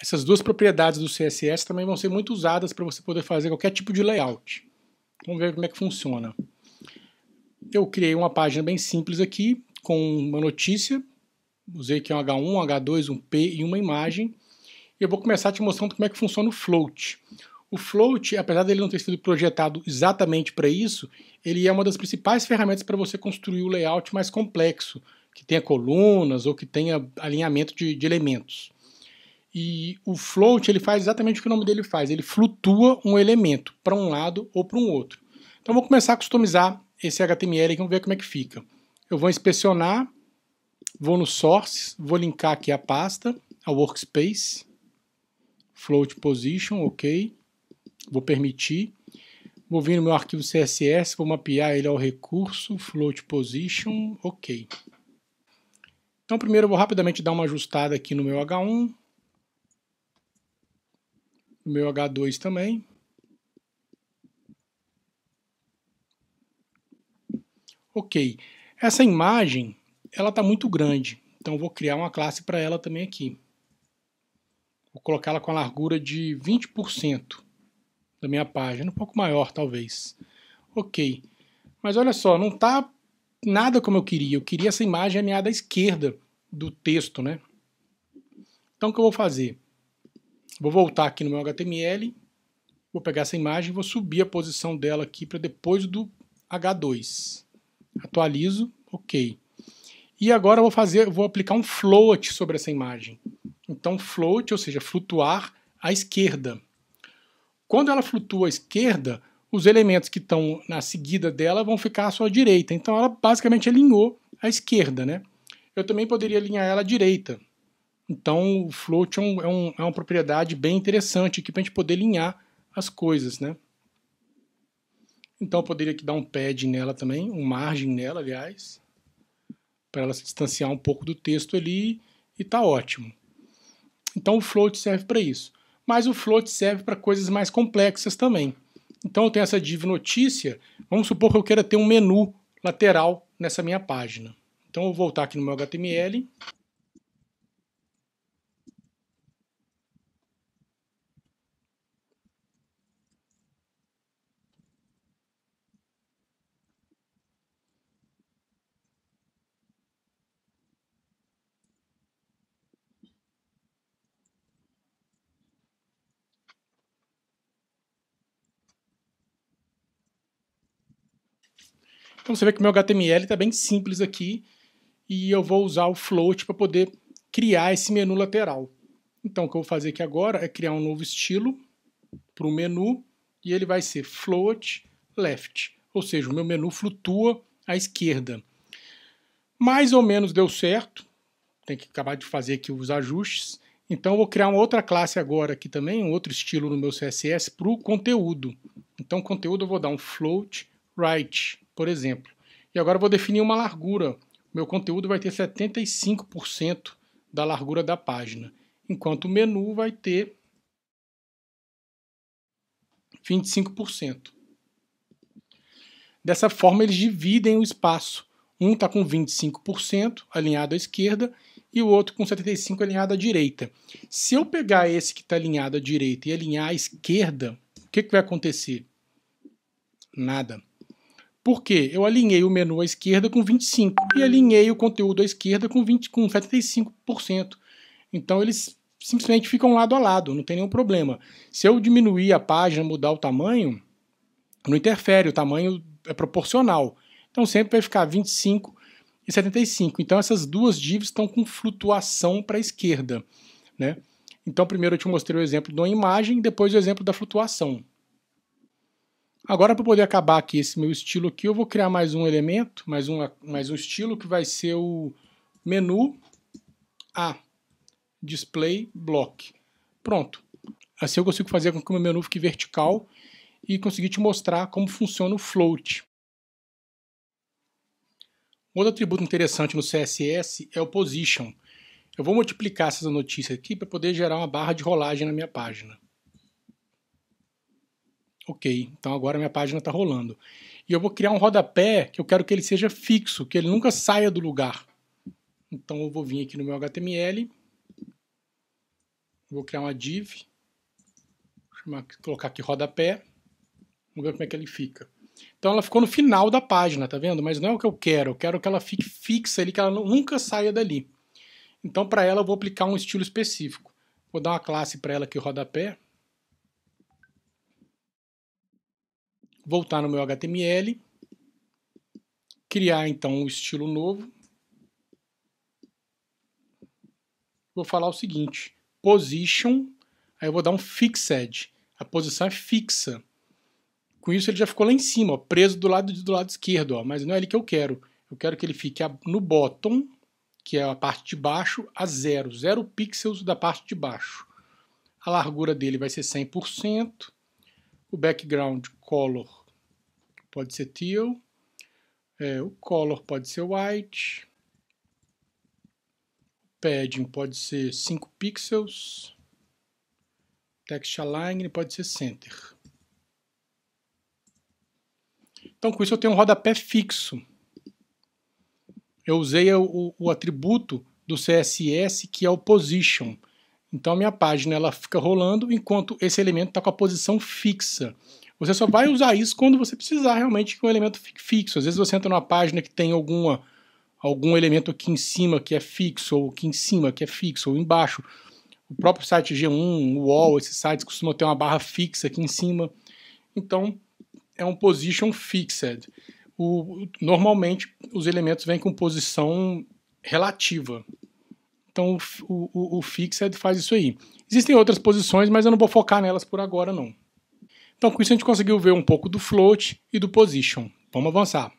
Essas duas propriedades do CSS também vão ser muito usadas para você poder fazer qualquer tipo de layout. Vamos ver como é que funciona. Eu criei uma página bem simples aqui, com uma notícia. Usei aqui um H1, um H2, um P e uma imagem. E eu vou começar te mostrando como é que funciona o float. O float, apesar dele não ter sido projetado exatamente para isso, ele é uma das principais ferramentas para você construir o layout mais complexo, que tenha colunas ou que tenha alinhamento de, de elementos. E o float ele faz exatamente o que o nome dele faz, ele flutua um elemento para um lado ou para um outro. Então vou começar a customizar esse HTML aqui, vamos ver como é que fica. Eu vou inspecionar, vou no source, vou linkar aqui a pasta, a workspace, float position, ok. Vou permitir. Vou vir no meu arquivo CSS, vou mapear ele ao recurso, float position, ok. Então primeiro eu vou rapidamente dar uma ajustada aqui no meu H1, no meu H2 também. Ok, essa imagem ela está muito grande, então vou criar uma classe para ela também aqui. Vou colocá-la com a largura de 20% da minha página, um pouco maior talvez. Ok, mas olha só, não está nada como eu queria. Eu queria essa imagem alinhada à esquerda do texto, né? Então o que eu vou fazer? Vou voltar aqui no meu HTML, vou pegar essa imagem, vou subir a posição dela aqui para depois do H2. Atualizo, ok. E agora eu vou fazer, vou aplicar um float sobre essa imagem. Então float, ou seja, flutuar à esquerda. Quando ela flutua à esquerda, os elementos que estão na seguida dela vão ficar à sua direita. Então ela basicamente alinhou à esquerda, né? Eu também poderia alinhar ela à direita. Então, o float é, um, é, um, é uma propriedade bem interessante aqui para a gente poder alinhar as coisas, né? Então, eu poderia aqui dar um pad nela também, um margem nela, aliás, para ela se distanciar um pouco do texto ali e tá ótimo. Então, o float serve para isso. Mas o float serve para coisas mais complexas também. Então, eu tenho essa div notícia, vamos supor que eu queira ter um menu lateral nessa minha página. Então, eu vou voltar aqui no meu HTML, Então você vê que o meu HTML está bem simples aqui e eu vou usar o float para poder criar esse menu lateral. Então o que eu vou fazer aqui agora é criar um novo estilo para o menu e ele vai ser float left, ou seja, o meu menu flutua à esquerda. Mais ou menos deu certo, tem que acabar de fazer aqui os ajustes. Então vou criar uma outra classe agora aqui também, um outro estilo no meu CSS para o conteúdo. Então conteúdo eu vou dar um float right, por exemplo. E agora eu vou definir uma largura. Meu conteúdo vai ter 75% da largura da página, enquanto o menu vai ter 25%. Dessa forma, eles dividem o espaço. Um está com 25% alinhado à esquerda e o outro com 75% alinhado à direita. Se eu pegar esse que está alinhado à direita e alinhar à esquerda, o que, que vai acontecer? Nada. Porque eu alinhei o menu à esquerda com 25% e alinhei o conteúdo à esquerda com, 20, com 75%. Então eles simplesmente ficam lado a lado, não tem nenhum problema. Se eu diminuir a página, mudar o tamanho, não interfere, o tamanho é proporcional. Então sempre vai ficar 25 e 75. Então essas duas divs estão com flutuação para a esquerda. Né? Então primeiro eu te mostrei o exemplo de uma imagem, depois o exemplo da flutuação. Agora, para poder acabar aqui esse meu estilo aqui, eu vou criar mais um elemento, mais, um mais um estilo, que vai ser o menu A, display block. Pronto. Assim eu consigo fazer com que o meu menu fique vertical e conseguir te mostrar como funciona o float. Outro atributo interessante no CSS é o position. Eu vou multiplicar essas notícias aqui para poder gerar uma barra de rolagem na minha página. Ok, então agora minha página está rolando. E eu vou criar um rodapé que eu quero que ele seja fixo, que ele nunca saia do lugar. Então eu vou vir aqui no meu HTML, vou criar uma div, chamar, colocar aqui rodapé, vamos ver como é que ele fica. Então ela ficou no final da página, tá vendo? Mas não é o que eu quero, eu quero que ela fique fixa ali, que ela nunca saia dali. Então para ela eu vou aplicar um estilo específico. Vou dar uma classe para ela aqui, rodapé, voltar no meu HTML, criar então um estilo novo. Vou falar o seguinte, position, aí eu vou dar um fixed, a posição é fixa. Com isso ele já ficou lá em cima, ó, preso do lado do lado esquerdo, ó, mas não é ele que eu quero. Eu quero que ele fique no bottom, que é a parte de baixo, a zero, zero pixels da parte de baixo. A largura dele vai ser 100%, o background color pode ser teal, é, o color pode ser white, o padding pode ser 5 pixels, text align pode ser center. Então com isso eu tenho um rodapé fixo. Eu usei o, o, o atributo do CSS que é o position. Então minha página ela fica rolando enquanto esse elemento está com a posição fixa. Você só vai usar isso quando você precisar realmente que um elemento fique fixo. Às vezes você entra numa página que tem alguma, algum elemento aqui em cima que é fixo, ou aqui em cima que é fixo, ou embaixo. O próprio site G1, o UOL, esses sites costumam ter uma barra fixa aqui em cima. Então, é um position fixed. O, normalmente, os elementos vêm com posição relativa. Então, o, o, o fixed faz isso aí. Existem outras posições, mas eu não vou focar nelas por agora, não. Então, com isso, a gente conseguiu ver um pouco do float e do position. Vamos avançar.